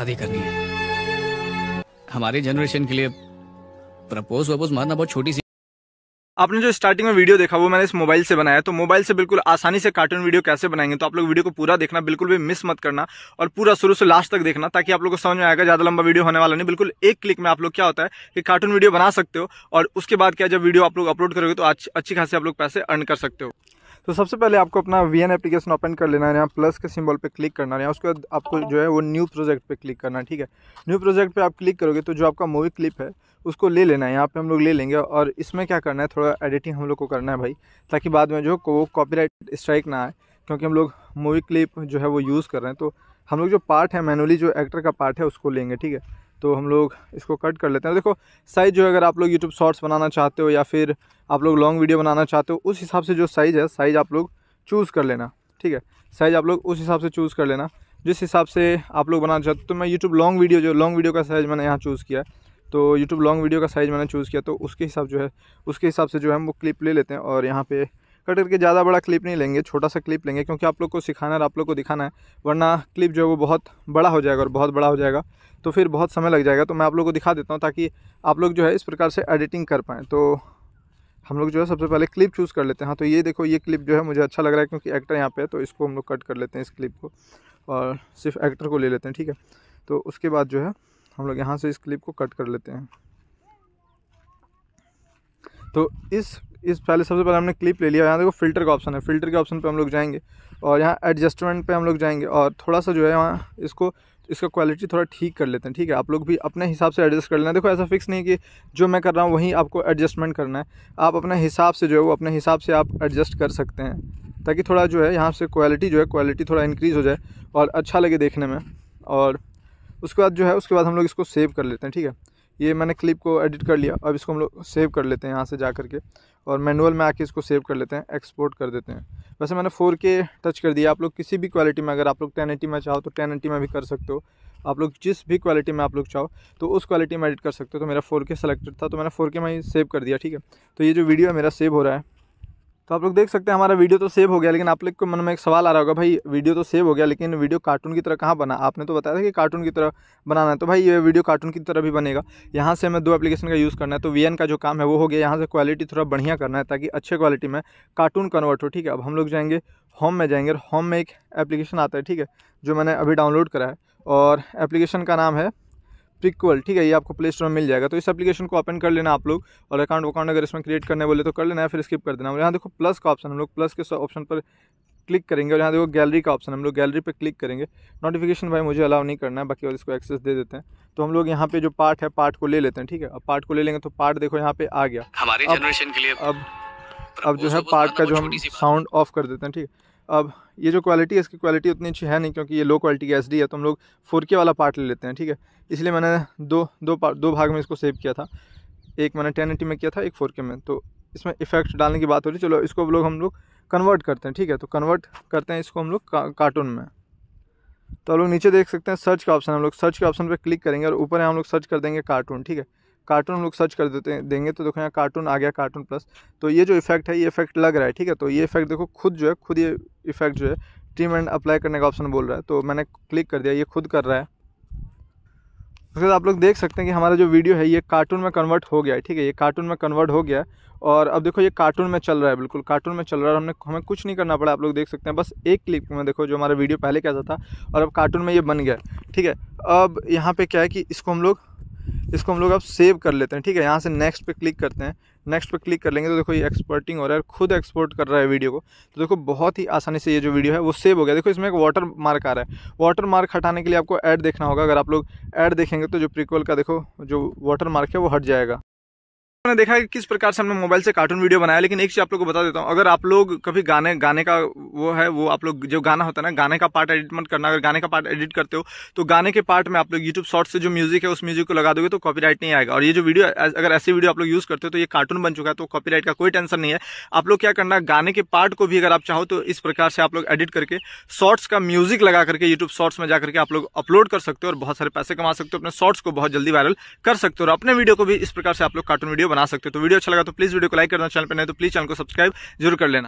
शादी करनी है हमारे जनरेशन के लिए प्रपोज वपोज मारना बहुत छोटी सी आपने जो स्टार्टिंग में वीडियो देखा वो मैंने इस मोबाइल से बनाया तो मोबाइल से बिल्कुल आसानी से कार्टून वीडियो कैसे बनाएंगे तो आप लोग वीडियो को पूरा देखना बिल्कुल भी मिस मत करना और पूरा शुरू से लास्ट तक देखना ताकि आप लोग को समझ में आएगा ज्यादा लंबा वीडियो होने वाला नहीं बिल्कुल एक क्लिक में आप लोग क्या होता है कि कार्टून वीडियो बना सकते हो और उसके बाद क्या जब वीडियो आप लोग अपलोड करोगे तो अच्छी खासी आप लोग पैसे अर्न कर सकते हो तो सबसे पहले आपको अपना वी एन एप्लीकेशन ओपन कर लेना है यहाँ प्लस के सिंबल पे क्लिक करना है उसके बाद आपको जो है वो न्यू प्रोजेक्ट पे क्लिक करना है ठीक है न्यू प्रोजेक्ट पे आप क्लिक करोगे तो जो आपका मूवी क्लिप है उसको ले लेना है यहाँ पे हम लोग ले लेंगे और इसमें क्या करना है थोड़ा एडिटिंग हम लोग को करना है भाई ताकि बाद में जो वो कॉपी स्ट्राइक ना आए क्योंकि हम लोग मूवी क्लिप जो है वो यूज़ कर रहे हैं तो हम लोग जो पार्ट है मैनुअली जो एक्टर का पार्ट है उसको लेंगे ठीक है तो हम लोग इसको कट कर लेते हैं देखो साइज़ जो है अगर आप लोग यूट्यूब शॉर्ट्स बनाना चाहते हो या फिर आप लोग लॉन्ग वीडियो बनाना चाहते हो उस हिसाब से जो साइज़ है साइज़ आप लोग चूज़ कर लेना ठीक है साइज़ आप लोग उस हिसाब से चूज़ कर लेना जिस हिसाब से आप लोग बनाना चाहते हो तो मैं यूट्यूब लॉन्ग वीडियो जो लॉन्ग वीडियो का साइज़ मैंने यहाँ चूज़ किया तो यूट्यूब लॉन्ग वीडियो का साइज़ मैंने चूज़ किया तो उसके हिसाब जो है उसके हिसाब से जो है हम वो क्लिप ले लेते हैं और यहाँ पर कट करके ज़्यादा बड़ा क्लिप नहीं लेंगे छोटा सा क्लिप लेंगे क्योंकि आप लोग को सिखाना है आप लोग को दिखाना है वरना क्लिप जो है वो बहुत बड़ा हो जाएगा और बहुत बड़ा हो जाएगा तो फिर बहुत समय लग जाएगा तो मैं आप लोग को दिखा देता हूँ ताकि आप लोग जो है इस प्रकार से एडिटिंग कर पाएँ तो हम लोग जो है सबसे पहले क्लिप चूज़ कर लेते हैं हाँ तो ये देखो ये क्लिप जो है मुझे अच्छा लग रहा है क्योंकि एक्टर यहाँ पे है तो इसको हम लोग कट कर लेते हैं इस क्लिप को और सिर्फ एक्टर को ले लेते हैं ठीक है तो उसके बाद जो है हम लोग यहाँ से इस क्लिप को कट कर लेते हैं तो इस इस पहले सबसे पहले हमने क्लिप ले लिया यहाँ देखो फिल्टर का ऑप्शन है फिल्टर के ऑप्शन पे हम लोग जाएंगे और यहाँ एडजस्टमेंट पे हम लोग जाएंगे और थोड़ा सा जो है वहाँ इसको इसका क्वालिटी थोड़ा ठीक कर लेते हैं ठीक है आप लोग भी अपने हिसाब से एडजस्ट कर लेना देखो ऐसा फिक्स नहीं कि जो मैं कर रहा हूँ वहीं आपको एडजस्टमेंट करना है आप अपने हिसाब से जो है वो अपने हिसाब से आप एडजस्ट कर सकते हैं ताकि थोड़ा जो है यहाँ से क्वालिटी जो है क्वालिटी थोड़ा इंक्रीज़ हो जाए और अच्छा लगे देखने में और उसके बाद जो है उसके बाद हम लोग इसको सेव कर लेते हैं ठीक है ये मैंने क्लिप को एडिट कर लिया अब इसको हम लोग सेव कर लेते हैं यहाँ से जा करके और मैनुअल में आके इसको सेव कर लेते हैं एक्सपोर्ट कर देते हैं वैसे मैंने 4K टच कर दिया आप लोग किसी भी क्वालिटी में अगर आप लोग 1080 में चाहो तो 1080 में भी कर सकते हो आप लोग जिस भी क्वालिटी में आप लोग चाहो तो उस क्वालिटी में एडिट कर सकते हो तो मेरा के सेलेक्टेड था तो मैंने के में ही सेव कर दिया ठीक है तो ये जो वीडियो है मेरा सेव हो रहा है तो आप लोग देख सकते हैं हमारा वीडियो तो सेव हो गया लेकिन आप लोग के मन में एक सवाल आ रहा होगा भाई वीडियो तो सेव हो गया लेकिन वीडियो कार्टून की तरह कहाँ बना आपने तो बताया था कि कार्टून की तरह बनाना है तो भाई ये वीडियो कार्टून की तरह भी बनेगा यहाँ से हमें दो एप्लीकेशन का यूज़ करना है तो वी का जो काम है वो हो गया यहाँ से क्वालिटी थोड़ा बढ़िया करना है ताकि अच्छे क्वालिटी में कार्टून कन्वर्ट हो ठीक है अब हम लोग जाएंगे होम में जाएंगे और होम में एक एप्लीकेशन आता है ठीक है जो मैंने अभी डाउनलोड करा है और एप्लीकेशन का नाम है प्रिक्वल ठीक है ये आपको प्ले स्टोर में मिल जाएगा तो इस एप्लीकेशन को ओपन कर लेना आप लोग और अकाउंट वकाउंट अगर इसमें क्रिएट करने बोले तो कर लेना है फिर स्किप कर देना और यहाँ देखो प्लस का ऑप्शन हम लोग प्लस के ऑप्शन पर क्लिक करेंगे और यहाँ देखो गैलरी का ऑप्शन हम लोग गैलरी पर क्लिक करेंगे नोटिफिकेशन भाई मुझे अलाउ नहीं करना है बाकी और इसको एक्सेस दे देते हैं तो हम लोग यहाँ पे जो पार्ट है पार्ट को ले लेते हैं ठीक है अब पार्ट को ले लेंगे तो पार्ट देखो यहाँ पे आ गया हमारे जनरेशन के लिए अब अब जो है पार्ट का जो हम साउंड ऑफ कर देते हैं ठीक है अब ये जो क्वालिटी है इसकी क्वालिटी उतनी अच्छी है नहीं क्योंकि ये लो क्वालिटी की एस है तो हम लोग फोर वाला पार्ट ले लेते हैं ठीक है इसलिए मैंने दो दो पार्ट दो भाग में इसको सेव किया था एक मैंने टेन में किया था एक फोर में तो इसमें इफेक्ट डालने की बात हो रही चलो इसको लोग हम लोग कन्वर्ट करते हैं ठीक है तो कन्वर्ट करते हैं इसको हम लोग का, कार्टून में तो हम लोग नीचे देख सकते हैं सर्च का ऑप्शन हम लोग सर्च के ऑप्शन पर क्लिक करेंगे और ऊपर हम लोग सर्च कर देंगे कार्टून ठीक है कार्टून हम लोग सर्च कर देते देंगे तो देखो यहाँ कार्टून आ गया कार्टून प्लस तो ये जो इफेक्ट है ये इफेक्ट लग रहा है ठीक है तो ये इफेक्ट देखो खुद जो है खुद ये इफेक्ट जो है ट्रीम एंड अप्लाई करने का ऑप्शन बोल रहा है तो मैंने क्लिक कर दिया ये खुद कर रहा है उसके बाद आप लोग देख सकते हैं कि हमारा जो वीडियो है ये कार्टून में कन्वर्ट हो गया है ठीक है ये कार्टून में कन्वर्ट हो गया और अब देखो ये कार्टून में चल रहा है बिल्कुल कार्टून में चल रहा है हमने हमें कुछ नहीं करना पड़ा आप लोग देख सकते हैं बस एक क्लिक में देखो जो हमारा वीडियो पहले कैसा था और अब कार्टून में ये बन गया ठीक है अब यहाँ पर क्या है कि इसको हम लोग इसको हम लोग अब सेव कर लेते हैं ठीक है यहाँ से नेक्स्ट पे क्लिक करते हैं नेक्स्ट पे क्लिक कर लेंगे तो देखो ये एक्सपोर्टिंग हो रहा है खुद एक्सपोर्ट कर रहा है वीडियो को तो देखो बहुत ही आसानी से ये जो वीडियो है वो सेव हो गया देखो इसमें एक वाटर मार्क आ रहा है वाटर मार्क हटाने के लिए आपको ऐड देखना होगा अगर आप लोग ऐड देखेंगे तो जो प्रिकवल का देखो जो वाटर मार्क है वो हट जाएगा मैंने देखा है कि किस प्रकार से हमने मोबाइल से कार्टून वीडियो बनाया लेकिन एक चीज आप लोग को बता देता हूँ अगर आप लोग कभी गाने गाने का वो है वो आप लोग जो गाना होता है ना गाने का पार्ट एडिट मत करना अगर गाने का पार्ट एडिट करते हो तो गाने के पार्ट में आप लोग यूट्यूब शॉर्ट से जो म्यूजिक है उस म्यूजिक को लगा दोगे तो कॉपी नहीं आएगा और ये जो वीडियो अगर ऐसी वीडियो आप लोग यूज करते हो तो ये कार्टून बन चुका है तो कॉपी का कोई टेंशन नहीं है आप लोग क्या करना गाने के पार्ट को भी अगर आप चाहो तो इस प्रकार से आप लोग एडिट करके शॉर्ट्स का म्यूजिक लगा करके यूट्यूब शॉर्ट्स में जाकर के आप लोग अपलोड कर सकते हो और बहुत सारे पैसे कमा सकते हो अपने शॉर्ट्स को बहुत जल्दी वायरल कर सकते हो और अपने वीडियो को भी इस प्रकार से आप लोग कार्टून वीडियो बना बना सकते हो तो वीडियो अच्छा लगा तो प्लीज़ वीडियो को लाइक करना चैनल पर नहीं तो प्लीज़ चैनल को सब्सक्राइब जरूर कर लेना